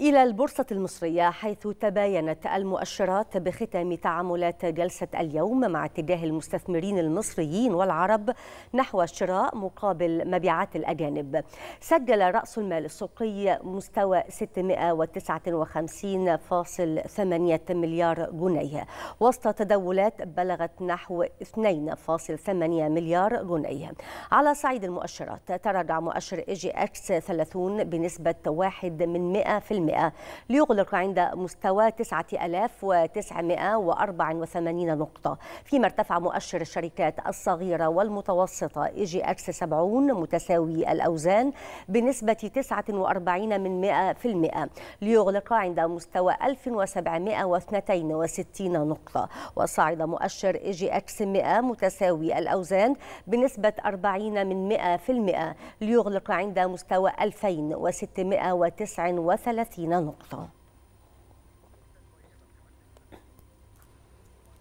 إلى البورصة المصرية حيث تباينت المؤشرات بختام تعاملات جلسة اليوم مع اتجاه المستثمرين المصريين والعرب نحو الشراء مقابل مبيعات الأجانب سجل رأس المال السوقي مستوى 659.8 مليار جنيه وسط تداولات بلغت نحو 2.8 مليار جنيه على صعيد المؤشرات تراجع مؤشر إيجي أكس 30 بنسبة 1 من 100% ليغلق عند مستوى 9984 نقطة فيما ارتفع مؤشر الشركات الصغيرة والمتوسطة إي جي إكس 70 متساوي الأوزان بنسبة 49 من 100% ليغلق عند مستوى 1762 نقطة وصعد مؤشر إي جي إكس 100 متساوي الأوزان بنسبة 40 من 100% ليغلق عند مستوى 2639 ثلاثين نقطة